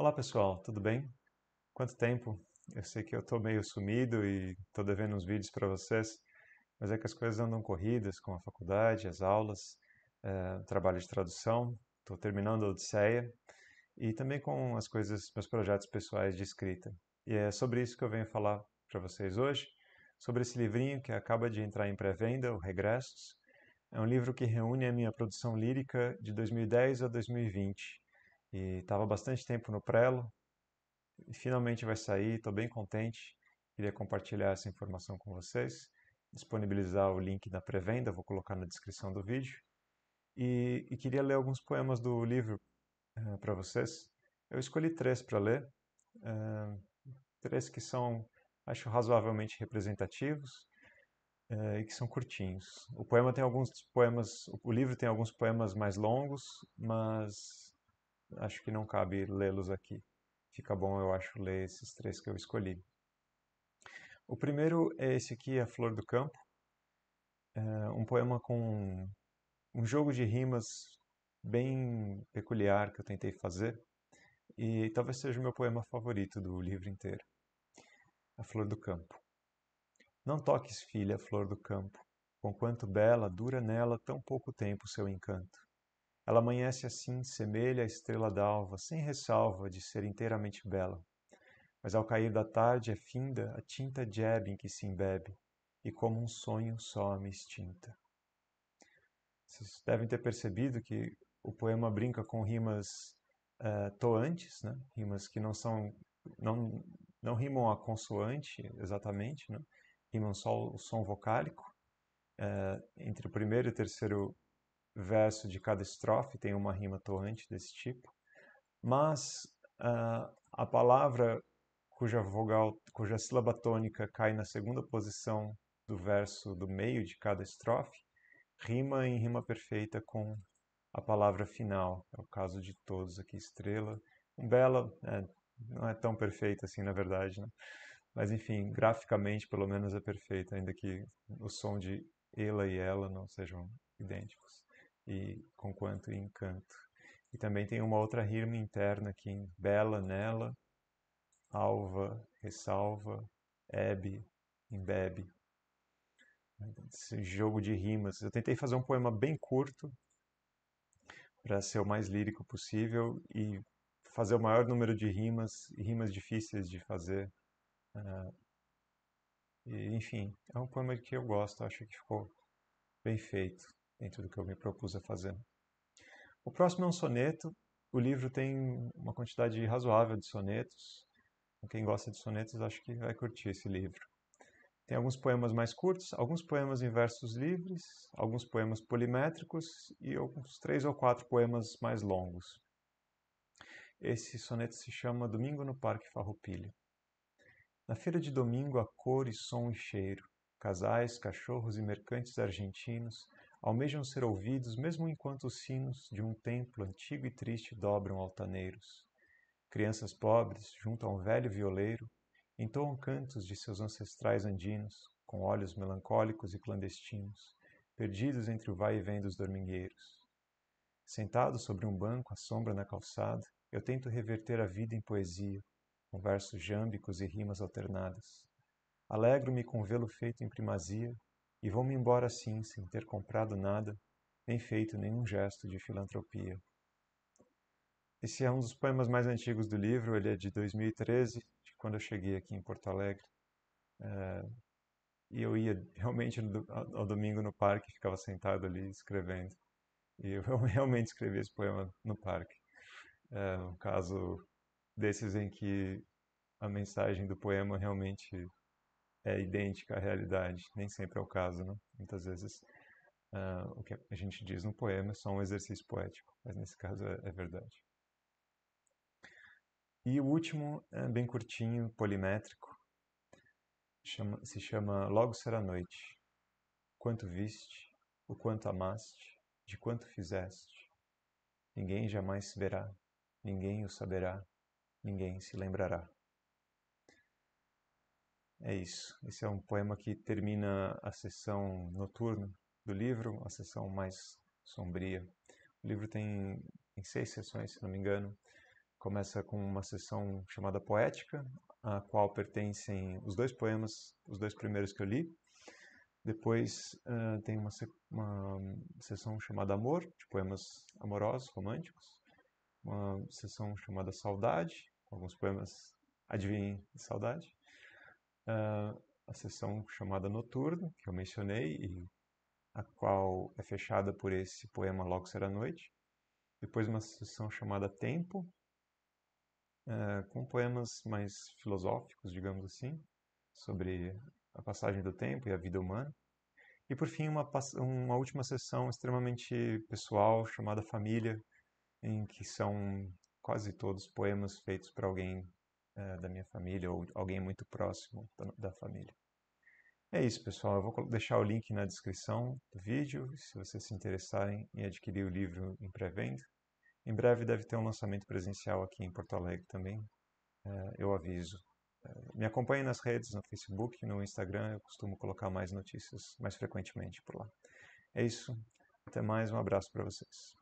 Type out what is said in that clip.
Olá pessoal, tudo bem? Quanto tempo? Eu sei que eu estou meio sumido e estou devendo uns vídeos para vocês, mas é que as coisas andam corridas com a faculdade, as aulas, é, trabalho de tradução, estou terminando a Odisseia e também com as coisas, meus projetos pessoais de escrita. E é sobre isso que eu venho falar para vocês hoje, sobre esse livrinho que acaba de entrar em pré-venda, o Regressos. É um livro que reúne a minha produção lírica de 2010 a 2020 e estava bastante tempo no prelo. E finalmente vai sair, estou bem contente. Queria compartilhar essa informação com vocês, disponibilizar o link da pré-venda, vou colocar na descrição do vídeo. E, e queria ler alguns poemas do livro eh, para vocês. Eu escolhi três para ler, eh, três que são, acho, razoavelmente representativos eh, e que são curtinhos. O poema tem alguns poemas, o livro tem alguns poemas mais longos, mas acho que não cabe lê-los aqui. Fica bom, eu acho, ler esses três que eu escolhi. O primeiro é esse aqui, A Flor do Campo, é um poema com um jogo de rimas bem peculiar que eu tentei fazer e talvez seja o meu poema favorito do livro inteiro. A Flor do Campo. Não toques, filha, flor do campo, com quanto bela dura nela tão pouco tempo seu encanto. Ela amanhece assim, semelha à estrela d'alva, sem ressalva de ser inteiramente bela. Mas ao cair da tarde é finda a tinta jeb em que se embebe, e como um sonho some extinta. Vocês devem ter percebido que o poema brinca com rimas uh, toantes, né? rimas que não são não, não rimam a consoante exatamente, né? rimam só o som vocálico. Uh, entre o primeiro e o terceiro verso de cada estrofe tem uma rima toante desse tipo, mas uh, a palavra cuja vogal, cuja sílaba tônica cai na segunda posição do verso do meio de cada estrofe, rima em rima perfeita com a palavra final. É o caso de todos aqui, estrela. Um bela, é, não é tão perfeita assim, na verdade, né? Mas enfim, graficamente pelo menos é perfeita, ainda que o som de ela e ela não sejam idênticos e com quanto encanto. E também tem uma outra rima interna aqui em bela nela, alva, ressalva, ebe, embebe. Esse jogo de rimas. Eu tentei fazer um poema bem curto para ser o mais lírico possível e fazer o maior número de rimas, rimas difíceis de fazer. Uh, e, enfim, é um poema que eu gosto, acho que ficou bem feito dentro do que eu me propus a fazer. O próximo é um soneto. O livro tem uma quantidade razoável de sonetos. Quem gosta de sonetos acho que vai curtir esse livro. Tem alguns poemas mais curtos, alguns poemas em versos livres, alguns poemas polimétricos e alguns três ou quatro poemas mais longos. Esse soneto se chama Domingo no Parque Farroupilha. Na feira de domingo há cor e som e cheiro, casais, cachorros e mercantes argentinos, almejam ser ouvidos mesmo enquanto os sinos de um templo antigo e triste dobram altaneiros. Crianças pobres, junto a um velho violeiro, entoam cantos de seus ancestrais andinos, com olhos melancólicos e clandestinos, perdidos entre o vai e vem dos dormingueiros. Sentado sobre um banco à sombra na calçada, eu tento reverter a vida em poesia, com versos jâmbicos e rimas alternadas. Alegro-me com vê-lo feito em primazia, e vou-me embora assim, sem ter comprado nada, nem feito nenhum gesto de filantropia. Esse é um dos poemas mais antigos do livro, ele é de 2013, de quando eu cheguei aqui em Porto Alegre. É, e eu ia realmente no, ao domingo no parque, ficava sentado ali escrevendo. E eu realmente escrevi esse poema no parque. É um caso desses em que a mensagem do poema realmente é idêntica à realidade. Nem sempre é o caso, né? Muitas vezes uh, o que a gente diz no poema é só um exercício poético, mas nesse caso é, é verdade. E o último é bem curtinho, polimétrico, chama, se chama Logo Será Noite. Quanto viste, o quanto amaste, de quanto fizeste. Ninguém jamais se verá, ninguém o saberá, ninguém se lembrará. É isso. Esse é um poema que termina a sessão noturna do livro, a sessão mais sombria. O livro tem, seis sessões, se não me engano. Começa com uma sessão chamada Poética, a qual pertencem os dois poemas, os dois primeiros que eu li. Depois uh, tem uma, uma sessão chamada Amor, de poemas amorosos, românticos. Uma sessão chamada Saudade, alguns poemas, adivinhem, saudade uh, a sessão chamada Noturno, que eu mencionei, e a qual é fechada por esse poema Logo Será Noite. Depois uma sessão chamada Tempo, uh, com poemas mais filosóficos, digamos assim, sobre a passagem do tempo e a vida humana. E por fim, uma, uma última sessão extremamente pessoal, chamada Família, em que são quase todos poemas feitos para alguém eh, da minha família ou alguém muito próximo da, da família. É isso, pessoal. Eu vou deixar o link na descrição do vídeo, se vocês se interessarem em adquirir o livro em pré-venda. Em breve deve ter um lançamento presencial aqui em Porto Alegre também. É, eu aviso. É, me acompanhe nas redes, no Facebook, no Instagram. Eu costumo colocar mais notícias mais frequentemente por lá. É isso. Até mais. Um abraço para vocês.